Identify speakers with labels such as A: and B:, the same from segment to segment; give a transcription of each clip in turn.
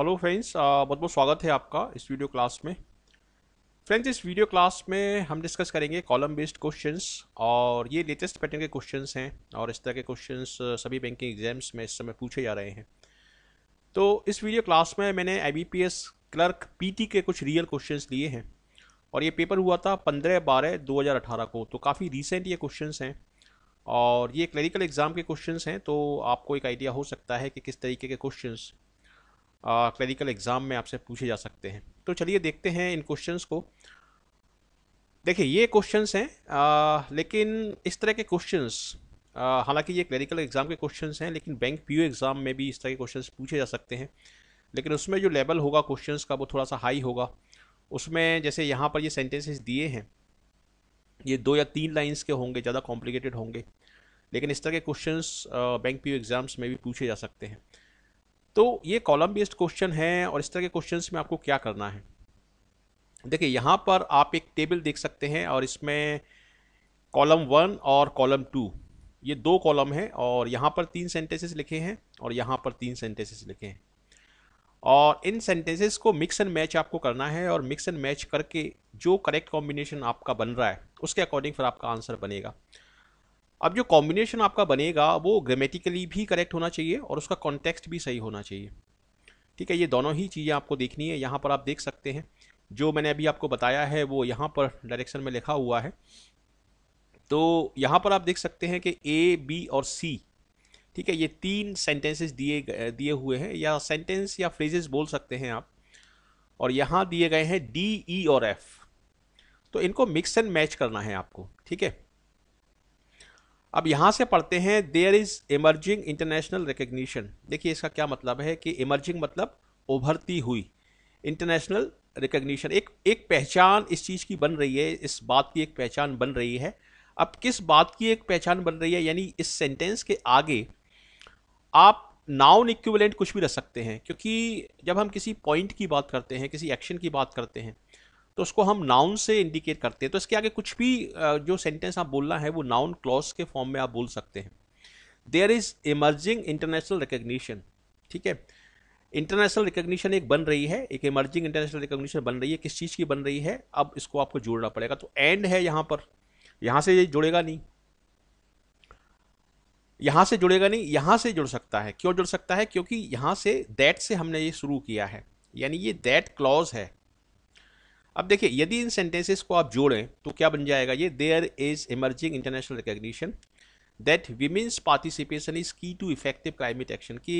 A: hello friends uh, बहुत बहुत स्वागत है आपका इस वीडियो क्लास में फ्रेंड्स इस वीडियो क्लास में हम डिस्कस करेंगे कॉलम बेस्ड क्वेश्चंस और ये लेटेस्ट पैटर्न के क्वेश्चंस हैं और इस तरह के क्वेश्चंस uh, सभी बैंकिंग एग्जाम्स में इस समय पूछे जा रहे हैं तो इस वीडियो क्लास में मैंने आई क्लर्क पी के कुछ रियल क्वेश्चन लिए हैं और ये पेपर हुआ था पंद्रह बारह दो को तो काफ़ी रिसेंट ये क्वेश्चन हैं और ये क्लरिकल एग्ज़ाम के क्वेश्चंस हैं तो आपको एक आइडिया हो सकता है कि किस तरीके के क्वेश्चंस क्लरिकल एग्ज़ाम में आपसे पूछे जा सकते हैं तो चलिए देखते हैं इन क्वेश्चंस को देखिए ये क्वेश्चंस हैं लेकिन इस तरह के क्वेश्चंस हालांकि ये क्लरिकल एग्ज़ाम के क्वेश्चंस हैं लेकिन बैंक पी एग्ज़ाम में भी इस तरह के क्वेश्चंस पूछे जा सकते हैं लेकिन उसमें जो लेवल होगा क्वेश्चन का वो थोड़ा सा हाई होगा उसमें जैसे यहाँ पर ये सेंटेंसेस दिए हैं ये दो या तीन लाइंस के होंगे ज़्यादा कॉम्प्लिकेटेड होंगे लेकिन इस तरह के क्वेश्चंस बैंक पी एग्ज़ाम्स में भी पूछे जा सकते हैं तो ये कॉलम बेस्ड क्वेश्चन है और इस तरह के क्वेश्चन में आपको क्या करना है देखिए यहाँ पर आप एक टेबल देख सकते हैं और इसमें कॉलम वन और कॉलम टू ये दो कॉलम हैं और यहाँ पर तीन सेंटेंसेस लिखे हैं और यहाँ पर तीन सेंटेंसेस लिखे हैं और इन सेंटेंसेस को मिक्स एंड मैच आपको करना है और मिक्स एंड मैच करके जो करेक्ट कॉम्बिनेशन आपका बन रहा है उसके अकॉर्डिंग फिर आपका आंसर बनेगा अब जो कॉम्बिनेशन आपका बनेगा वो ग्रामेटिकली भी करेक्ट होना चाहिए और उसका कॉन्टेक्स्ट भी सही होना चाहिए ठीक है ये दोनों ही चीज़ें आपको देखनी है यहाँ पर आप देख सकते हैं जो मैंने अभी आपको बताया है वो यहाँ पर डायरेक्शन में लिखा हुआ है तो यहाँ पर आप देख सकते हैं कि ए बी और सी ठीक है ये तीन सेंटेंसेस दिए दिए हुए हैं या सेंटेंस या फ्रेजेस बोल सकते हैं आप और यहाँ दिए गए हैं डी ई e और एफ तो इनको मिक्स एंड मैच करना है आपको ठीक है अब यहाँ से पढ़ते हैं there is emerging international recognition देखिए इसका क्या मतलब है कि इमर्जिंग मतलब उभरती हुई इंटरनेशनल रिकग्निशन एक एक पहचान इस चीज़ की बन रही है इस बात की एक पहचान बन रही है अब किस बात की एक पहचान बन रही है यानी इस सेंटेंस के आगे आप नाउन इक्विवेलेंट कुछ भी रख सकते हैं क्योंकि जब हम किसी पॉइंट की बात करते हैं किसी एक्शन की बात करते हैं तो उसको हम नाउन से इंडिकेट करते हैं तो इसके आगे कुछ भी जो सेंटेंस आप बोलना है वो नाउन क्लॉज के फॉर्म में आप बोल सकते हैं there is emerging international recognition ठीक है इंटरनेशनल रिकोगनीशन एक बन रही है एक इमर्जिंग इंटरनेशनल रिकोगनीशन बन रही है किस चीज़ की बन रही है अब इसको आपको जोड़ना पड़ेगा तो एंड है यहाँ पर यहाँ से ये जुड़ेगा नहीं यहाँ से जुड़ेगा नहीं यहाँ से जुड़ सकता है क्यों जुड़ सकता है क्योंकि यहाँ से दैट से हमने ये शुरू किया है यानी ये दैट क्लॉज है अब देखिए यदि इन सेंटेंसेस को आप जोड़ें तो क्या बन जाएगा ये there is emerging international recognition that women's participation is key to effective climate action कि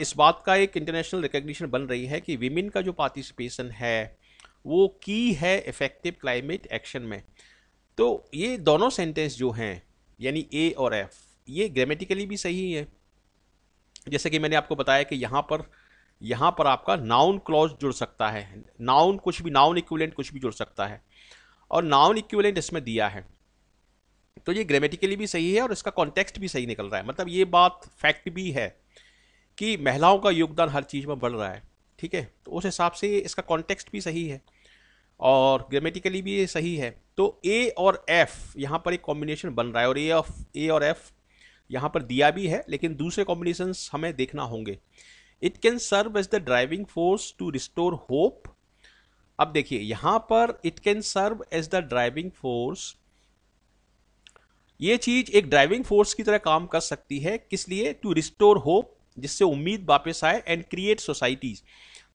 A: इस बात का एक इंटरनेशनल रिकग्निशन बन रही है कि वीमेन का जो पार्टिसिपेशन है वो की है इफेक्टिव क्लाइमेट एक्शन में तो ये दोनों सेंटेंस जो हैं यानी ए और एफ ये ग्रामेटिकली भी सही है जैसे कि मैंने आपको बताया कि यहाँ पर यहाँ पर आपका नाउन क्लॉज जुड़ सकता है नाउन कुछ भी नाउन इक्विवेलेंट कुछ भी जुड़ सकता है और नाउन इक्विवेलेंट इसमें दिया है तो ये ग्रामेटिकली भी सही है और इसका कॉन्टेक्स्ट भी सही निकल रहा है मतलब ये बात फैक्ट भी है कि महिलाओं का योगदान हर चीज़ में बढ़ रहा है ठीक है तो उस हिसाब से इसका कॉन्टेक्स्ट भी सही है और ग्रामेटिकली भी ये सही है तो ए और एफ यहाँ पर एक कॉम्बिनेशन बन रहा है और ए ऑफ ए और एफ यहाँ पर दिया भी है लेकिन दूसरे कॉम्बिनेशन हमें देखना होंगे it can serve as the driving force to restore hope अब देखिए यहां पर it can serve as the driving force ये चीज एक ड्राइविंग फोर्स की तरह काम कर सकती है किस लिए टू रिस्टोर होप जिससे उम्मीद वापस आए एंड क्रिएट सोसाइटीज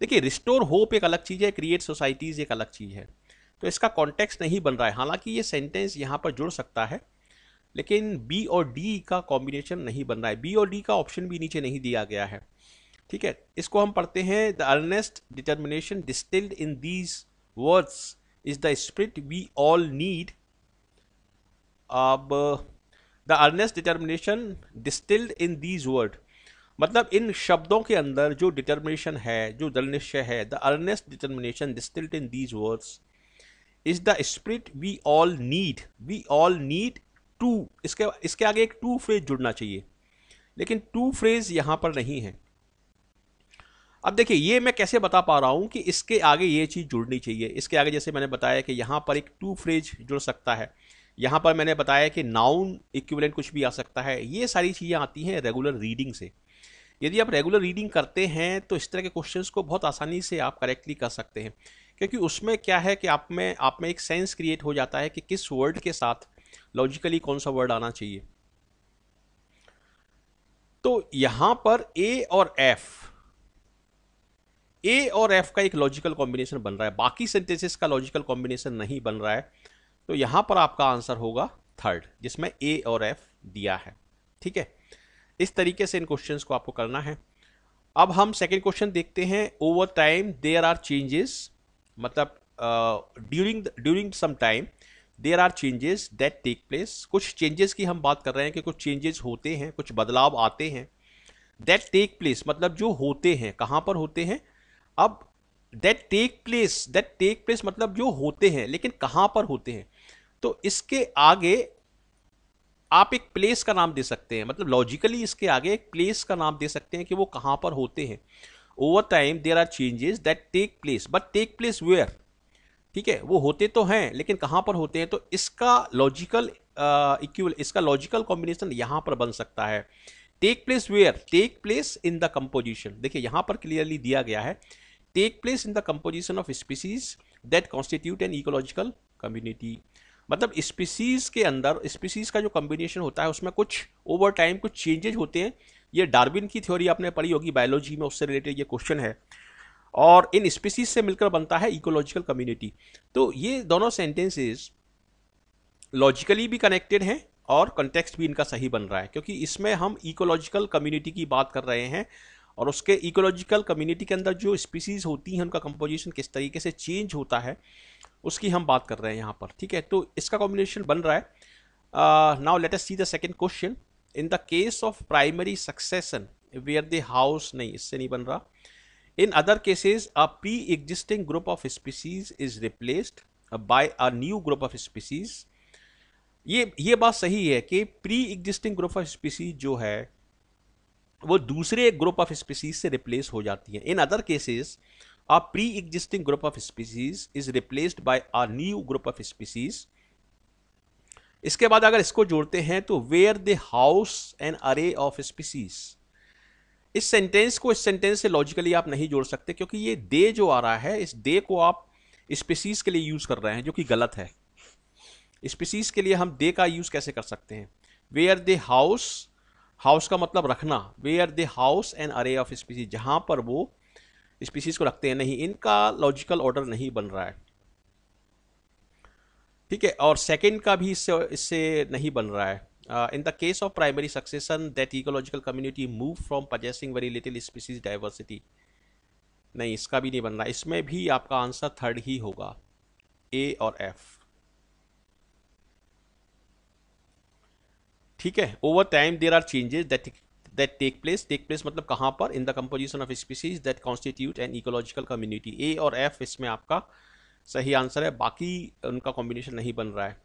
A: देखिए रिस्टोर होप एक अलग चीज है क्रिएट सोसाइटीज एक अलग चीज है तो इसका कॉन्टेक्स्ट नहीं बन रहा है हालांकि ये सेंटेंस यहाँ पर जुड़ सकता है लेकिन बी और डी का कॉम्बिनेशन नहीं बन रहा है बी और डी का ऑप्शन भी नीचे नहीं दिया गया है ठीक है इसको हम पढ़ते हैं the earnest determination distilled in these words is the spirit we all need अब the earnest determination distilled in these word मतलब इन शब्दों के अंदर जो डिटर्मिनेशन है जो दल निश्चय है the earnest determination distilled in these words is the spirit we all need we all need to इसके इसके आगे एक टू फ्रेज जुड़ना चाहिए लेकिन टू फ्रेज यहाँ पर नहीं है अब देखिए ये मैं कैसे बता पा रहा हूँ कि इसके आगे ये चीज़ जुड़नी चाहिए इसके आगे जैसे मैंने बताया कि यहाँ पर एक टू फ्रेज जुड़ सकता है यहाँ पर मैंने बताया कि नाउन इक्विवेलेंट कुछ भी आ सकता है ये सारी चीज़ें आती हैं रेगुलर रीडिंग से यदि आप रेगुलर रीडिंग करते हैं तो इस तरह के क्वेश्चंस को बहुत आसानी से आप करेक्टली कर सकते हैं क्योंकि उसमें क्या है कि आप में आप में एक सेंस क्रिएट हो जाता है कि किस वर्ड के साथ लॉजिकली कौन सा वर्ड आना चाहिए तो यहाँ पर ए और एफ़ ए और एफ का एक लॉजिकल कॉम्बिनेशन बन रहा है बाकी सेंटेंसेस का लॉजिकल कॉम्बिनेशन नहीं बन रहा है तो यहाँ पर आपका आंसर होगा थर्ड जिसमें ए और एफ दिया है ठीक है इस तरीके से इन क्वेश्चन को आपको करना है अब हम सेकेंड क्वेश्चन देखते हैं over time there are changes मतलब during during some time there are changes that take place कुछ चेंजेस की हम बात कर रहे हैं कि कुछ चेंजेस होते हैं कुछ बदलाव आते हैं दैट टेक प्लेस मतलब जो होते हैं कहाँ पर होते हैं अब that take place that take place मतलब जो होते हैं लेकिन कहाँ पर होते हैं तो इसके आगे आप एक प्लेस का नाम दे सकते हैं मतलब लॉजिकली इसके आगे एक प्लेस का नाम दे सकते हैं कि वो कहाँ पर होते हैं over time there are changes that take place but take place where ठीक है वो होते तो हैं लेकिन कहाँ पर होते हैं तो इसका लॉजिकल इक्वल uh, इसका लॉजिकल कॉम्बिनेशन यहाँ पर बन सकता है take place where take place in the composition देखिए यहाँ पर क्लियरली दिया गया है take place in the composition of species that constitute an ecological community मतलब स्पीसीज के अंदर स्पीसीज का जो कम्बिनेशन होता है उसमें कुछ ओवर टाइम कुछ चेंजेज होते हैं ये डार्विन की थ्योरी आपने पढ़ी होगी बायोलॉजी में उससे रिलेटेड ये क्वेश्चन है और इन स्पीसीज से मिलकर बनता है इकोलॉजिकल कम्युनिटी तो ये दोनों सेंटेंसेस लॉजिकली भी कनेक्टेड हैं और कंटेक्स्ट भी इनका सही बन रहा है क्योंकि इसमें हम इकोलॉजिकल कम्युनिटी की बात कर रहे हैं और उसके इकोलॉजिकल कम्युनिटी के अंदर जो स्पीसीज़ होती हैं उनका कंपोजिशन किस तरीके से चेंज होता है उसकी हम बात कर रहे हैं यहाँ पर ठीक है तो इसका कॉम्बिनेशन बन रहा है now let us see the second question in the case of primary succession where the house नहीं इससे नहीं बन रहा in other cases a pre existing group of species is replaced by a new group of species ये ये बात सही है कि pre existing group of species जो है वो दूसरे ग्रुप ऑफ स्पीसीज से रिप्लेस हो जाती है in other cases a pre existing group of species is replaced by a new group of species इसके बाद अगर इसको जोड़ते हैं तो where the house and array of species इस सेंटेंस को इस सेंटेंस से लॉजिकली आप नहीं जोड़ सकते क्योंकि ये दे जो आ रहा है इस दे को आप स्पीसीज के लिए यूज कर रहे हैं जो कि गलत है स्पीसीज के लिए हम दे का यूज कैसे कर सकते हैं वेयर द हाउस हाउस का मतलब रखना way are they house and array of species जहाँ पर वो स्पीसीज को रखते हैं नहीं इनका लॉजिकल ऑर्डर नहीं बन रहा है ठीक है और सेकेंड का भी इससे इससे नहीं बन रहा है in the case of primary succession that ecological community move from possessing very little species diversity नहीं इसका भी नहीं बन रहा इसमें भी आपका आंसर थर्ड ही होगा ए और एफ ठीक है over time there are changes that that take place take place मतलब कहाँ पर in the composition of species that constitute and ecological community A और एफ इसमें आपका सही आंसर है बाकी उनका कॉम्बिनेशन नहीं बन रहा है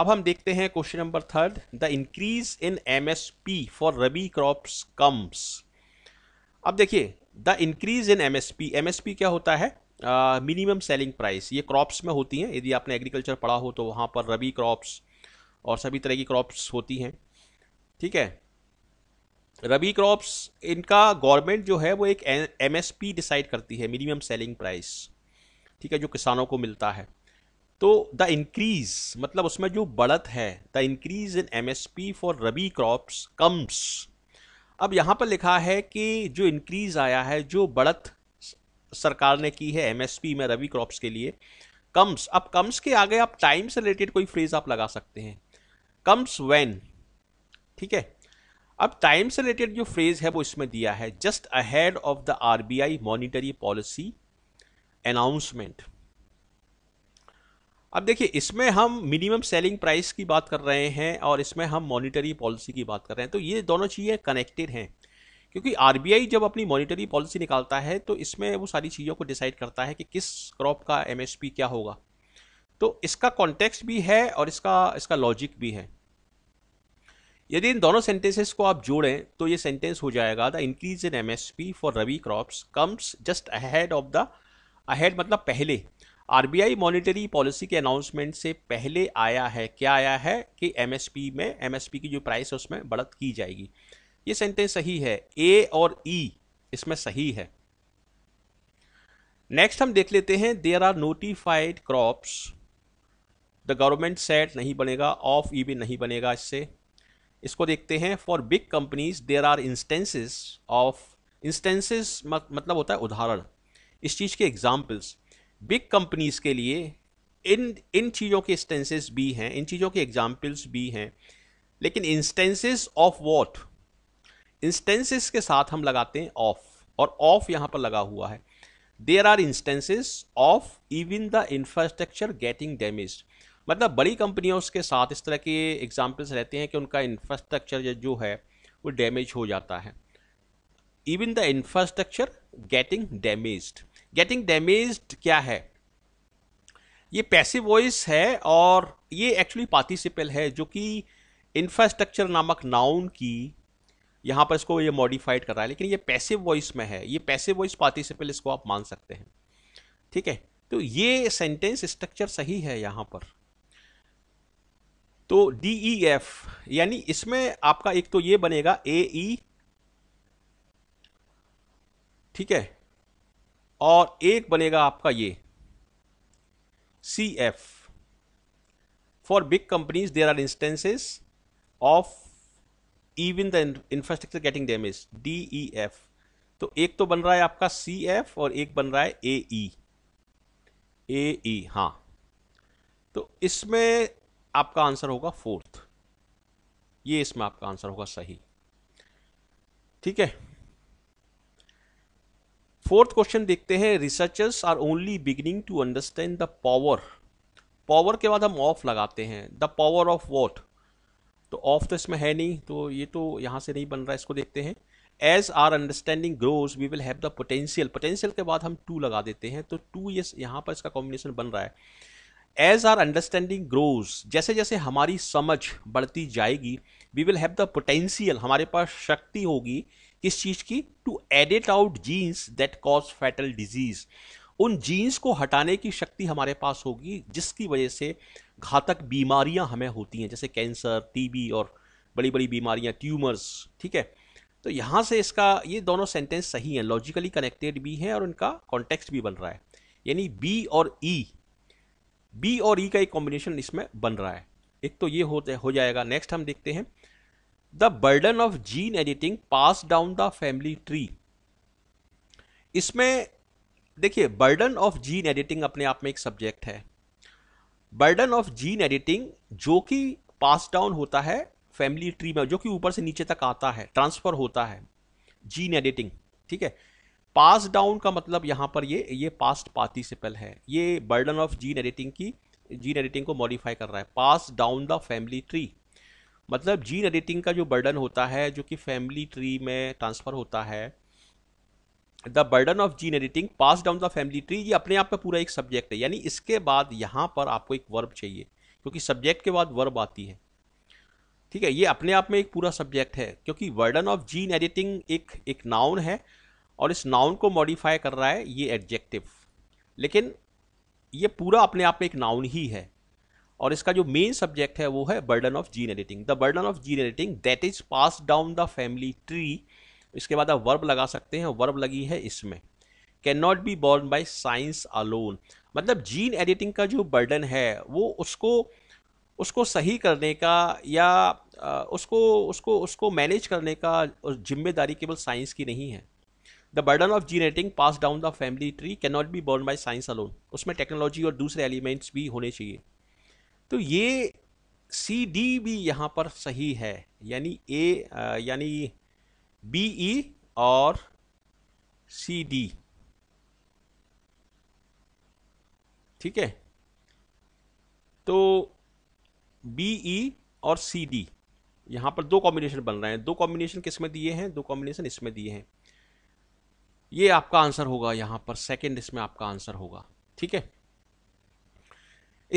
A: अब हम देखते हैं question number third the increase in M S P for rabi crops comes अब देखिए the increase in M S P M S P क्या होता है मिनिमम सेलिंग प्राइस ये क्रॉप्स में होती हैं यदि आपने एग्रीकल्चर पढ़ा हो तो वहाँ पर रबी क्रॉप्स और सभी तरह की क्रॉप्स होती हैं ठीक है रबी क्रॉप्स इनका गवर्नमेंट जो है वो एक एम एस पी डिसाइड करती है मिनिमम सेलिंग प्राइस ठीक है जो किसानों को मिलता है तो द इंक्रीज मतलब उसमें जो बढ़त है the increase in M S P for rabi crops comes अब यहाँ पर लिखा है कि जो इंक्रीज आया है जो बढ़त सरकार ने की है पी में रबी क्रॉप्स के लिए कम्स अब कम्स के आगे आप टाइम से रिलेटेड कोई फ्रेज आप लगा सकते हैं कम्स वेन ठीक है अब टाइम से रिलेटेड जो फ्रेज है वो इसमें दिया है just ahead of the RBI monetary policy announcement अब देखिए इसमें हम मिनिमम सेलिंग प्राइस की बात कर रहे हैं और इसमें हम मॉनिटरी पॉलिसी की बात कर रहे हैं तो ये दोनों चीज़ें कनेक्टेड हैं क्योंकि आरबीआई जब अपनी मॉनिटरी पॉलिसी निकालता है तो इसमें वो सारी चीज़ों को डिसाइड करता है कि किस क्रॉप का एमएसपी क्या होगा तो इसका कॉन्टेक्स्ट भी है और इसका इसका लॉजिक भी है यदि इन दोनों सेंटेंसेस को आप जोड़ें तो ये सेंटेंस हो जाएगा the increase in MSP for rabi crops comes just ahead of the ahead मतलब पहले आरबीआई मॉनिटरी पॉलिसी के अनाउंसमेंट से पहले आया है क्या आया है कि एमएसपी में एमएसपी की जो प्राइस है उसमें बढ़त की जाएगी ये सेंटेंस सही है ए और ई e, इसमें सही है नेक्स्ट हम देख लेते हैं there are notified crops the government set नहीं बनेगा ऑफ ई e नहीं बनेगा इससे इसको देखते हैं for big companies there are instances of instances मतलब होता है उदाहरण इस चीज़ के एग्जाम्पल्स बिग कंपनीज के लिए इन इन चीज़ों के इंस्टेंसेस भी हैं इन चीज़ों के एग्जाम्पल्स भी हैं लेकिन इंस्टेंसेस ऑफ वॉट इंस्टेंसेस के साथ हम लगाते हैं ऑफ और ऑफ यहाँ पर लगा हुआ है there are instances of even the infrastructure getting damage मतलब बड़ी कंपनियों के साथ इस तरह के एग्जाम्पल्स रहते हैं कि उनका इंफ्रास्ट्रक्चर जो है वो डैमेज हो जाता है even the infrastructure getting damage getting damage क्या है ये पैसिव वॉइस है और ये एक्चुअली पार्टिसिपल है जो कि इंफ्रास्ट्रक्चर नामक नाउन की यहाँ पर इसको ये मॉडिफाइड कर रहा है लेकिन ये पैसिव वॉइस में है ये पैसिव वॉइस पार्टिसिपल इसको आप मान सकते हैं ठीक है तो ये सेंटेंस स्ट्रक्चर सही है यहाँ पर तो डी ई एफ यानी इसमें आपका एक तो ये बनेगा ए ई e, ठीक है और एक बनेगा आपका ये C F for big companies there are instances of even the infrastructure getting damage D E F तो एक तो बन रहा है आपका सी एफ और एक बन रहा है ए ई ए ई हाँ तो इसमें आपका आंसर होगा फोर्थ ये इसमें आपका आंसर होगा सही ठीक है फोर्थ क्वेश्चन देखते हैं researchers are only beginning to understand the power power के बाद हम ऑफ लगाते हैं द पावर ऑफ वॉट तो ऑफ तो इसमें है नहीं तो ये तो यहां से नहीं बन रहा इसको देखते हैं as our understanding grows we will have the potential potential के बाद हम टू लगा देते हैं तो टू ये यहां पर इसका कॉम्बिनेशन बन रहा है एज आर अंडरस्टैंडिंग ग्रोज जैसे जैसे हमारी समझ बढ़ती जाएगी we will have the potential हमारे पास शक्ति होगी किस चीज़ की to edit out genes that cause fatal disease उन जीन्स को हटाने की शक्ति हमारे पास होगी जिसकी वजह से घातक बीमारियां हमें होती हैं जैसे कैंसर टीबी और बड़ी बड़ी बीमारियां ट्यूमर्स ठीक है तो यहाँ से इसका ये दोनों सेंटेंस सही हैं लॉजिकली कनेक्टेड भी हैं और उनका कॉन्टेक्स्ट भी बन रहा है यानी बी और ई e, बी और ई e का एक कॉम्बिनेशन इसमें बन रहा है एक तो ये होते हो जाएगा नेक्स्ट हम देखते हैं the burden of gene editing pass down the family tree इसमें देखिए बर्डन ऑफ जीन एडिटिंग अपने आप में एक सब्जेक्ट है बर्डन ऑफ जीन एडिटिंग जो कि पास डाउन होता है फैमिली ट्री में जो कि ऊपर से नीचे तक आता है ट्रांसफर होता है जीन एडिटिंग ठीक है पास डाउन का मतलब यहाँ पर ये ये पास्ट पार्टिसिपल है ये बर्डन ऑफ जीन एडिटिंग की जीन एडिटिंग को मॉडिफाई कर रहा है pass down the family tree मतलब जीन एडिटिंग का जो बर्डन होता है जो कि फैमिली ट्री में ट्रांसफ़र होता है the burden of gene editing pass down the family tree ये अपने आप का पूरा एक सब्जेक्ट है यानी इसके बाद यहाँ पर आपको एक वर्ब चाहिए क्योंकि सब्जेक्ट के बाद वर्ब आती है ठीक है ये अपने आप में एक पूरा सब्जेक्ट है क्योंकि वर्डन ऑफ जीन एडिटिंग एक एक नाउन है और इस नाउन को मॉडिफाई कर रहा है ये एडजेक्टिव लेकिन ये पूरा अपने आप में एक नाउन ही है और इसका जो मेन सब्जेक्ट है वो है burden of gene editing the burden of gene editing that is pass down the family tree इसके बाद आप वर्ब लगा सकते हैं वर्ब लगी है इसमें can not be borne by science alone मतलब जीन एडिटिंग का जो बर्डन है वो उसको उसको सही करने का या उसको उसको उसको मैनेज करने का जिम्मेदारी केवल साइंस की नहीं है the burden of gene editing pass down the family tree can not be borne by science alone उसमें टेक्नोलॉजी और दूसरे एलिमेंट्स भी होने चाहिए तो ये सी डी भी यहाँ पर सही है यानी ए यानी बी ई e और सी डी ठीक है तो बी ई e और सी डी यहाँ पर दो कॉम्बिनेशन बन रहे हैं दो कॉम्बिनेशन किस में दिए हैं दो कॉम्बिनेशन इसमें दिए हैं ये आपका आंसर होगा यहां पर सेकेंड इसमें आपका आंसर होगा ठीक है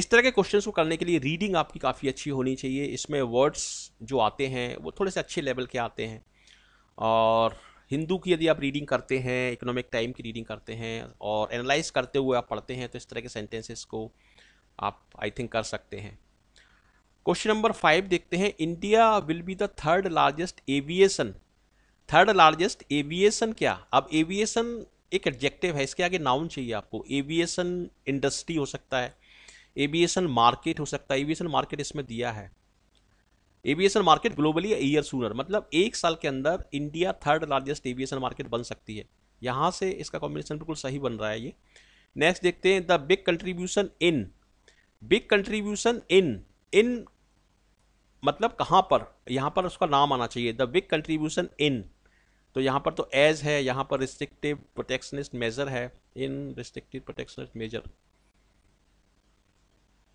A: इस तरह के क्वेश्चन को करने के लिए रीडिंग आपकी काफ़ी अच्छी होनी चाहिए इसमें वर्ड्स जो आते हैं वो थोड़े से अच्छे लेवल के आते हैं और हिंदू की यदि आप रीडिंग करते हैं इकोनॉमिक टाइम की रीडिंग करते हैं और एनालाइज करते हुए आप पढ़ते हैं तो इस तरह के सेंटेंसेस को आप आई थिंक कर सकते हैं क्वेश्चन नंबर फाइव देखते हैं India will be the third largest aviation third largest aviation क्या अब एविएशन एक एडजेक्टिव है इसके आगे नाउन चाहिए आपको एविएशन इंडस्ट्री हो सकता है एविएशन मार्केट हो सकता है एविएशन मार्केट इसमें दिया है aviation market globally year sooner मतलब एक साल के अंदर India third largest aviation market बन सकती है यहाँ से इसका कॉम्बिनेशन बिल्कुल सही बन रहा है ये नेक्स्ट देखते हैं the big contribution in big contribution in in मतलब कहाँ पर यहाँ पर उसका नाम आना चाहिए द बिग कंट्रीब्यूशन इन तो यहाँ पर तो एज है यहाँ पर रिस्ट्रिक्टिव प्रोटेक्शनिस्ट मेजर है इन रिस्ट्रिक्टिव प्रोटेक्शनिस्ट मेजर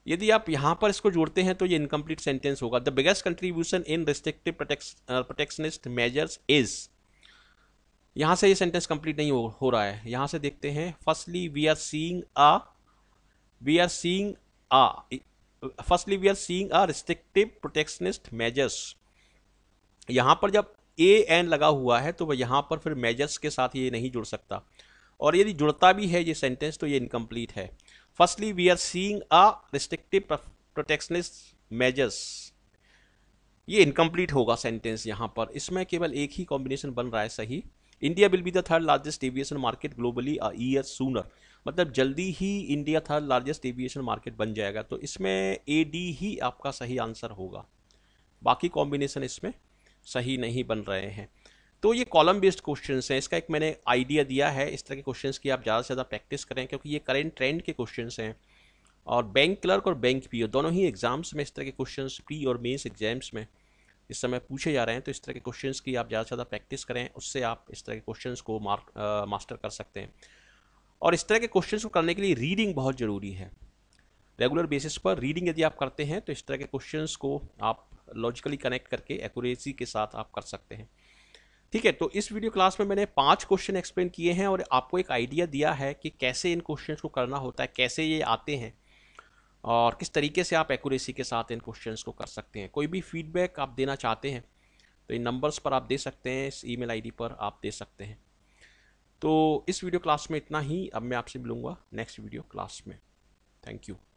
A: यदि आप यहाँ पर इसको जोड़ते हैं तो ये इनकम्प्लीट सेंटेंस होगा the biggest contribution in restrictive protectionist measures is यहाँ से ये सेंटेंस कंप्लीट नहीं हो, हो रहा है यहाँ से देखते हैं firstly we are seeing a we are seeing a firstly we are seeing a restrictive protectionist measures यहाँ पर जब ए एन लगा हुआ है तो वह यहाँ पर फिर मेजर्स के साथ ये नहीं जुड़ सकता और यदि जुड़ता भी है ये सेंटेंस तो ये इनकम्प्लीट है firstly we are seeing a restrictive protectionist measures ये इनकम्प्लीट होगा सेंटेंस यहाँ पर इसमें केवल एक ही कॉम्बिनेशन बन रहा है सही India will be the third largest aviation market globally a year sooner मतलब जल्दी ही India third largest aviation market बन जाएगा तो इसमें ए डी ही आपका सही आंसर होगा बाकी कॉम्बिनेशन इसमें सही नहीं बन रहे हैं तो ये कॉलम बेस्ड क्वेश्चन हैं इसका एक मैंने आइडिया दिया है इस तरह के क्वेश्चन की आप ज़्यादा से ज़्यादा प्रैक्टिस करें क्योंकि ये करेंट ट्रेंड के क्वेश्चन हैं और बैंक क्लर्क और बैंक पीओ दोनों ही एग्जाम्स में इस तरह के क्वेश्चन प्री और मेन्स एग्जाम्स में इस समय पूछे जा रहे हैं तो इस तरह के क्वेश्चन की आप ज़्यादा से ज़्यादा प्रैक्टिस करें उससे आप इस तरह के क्वेश्चन को मार्क मास्टर कर सकते हैं और इस तरह के क्वेश्चन को करने के लिए रीडिंग बहुत ज़रूरी है रेगुलर बेसिस पर रीडिंग यदि आप करते हैं तो इस तरह के क्वेश्चन को आप लॉजिकली कनेक्ट करके एक्यूरेसी के साथ आप कर सकते हैं ठीक है तो इस वीडियो क्लास में मैंने पांच क्वेश्चन एक्सप्लेन किए हैं और आपको एक आइडिया दिया है कि कैसे इन क्वेश्चन को करना होता है कैसे ये आते हैं और किस तरीके से आप एक्यूरेसी के साथ इन क्वेश्चन को कर सकते हैं कोई भी फीडबैक आप देना चाहते हैं तो इन नंबर्स पर आप दे सकते हैं इस ईमेल आईडी पर आप दे सकते हैं तो इस वीडियो क्लास में इतना ही अब मैं आपसे मिलूँगा नेक्स्ट वीडियो क्लास में थैंक यू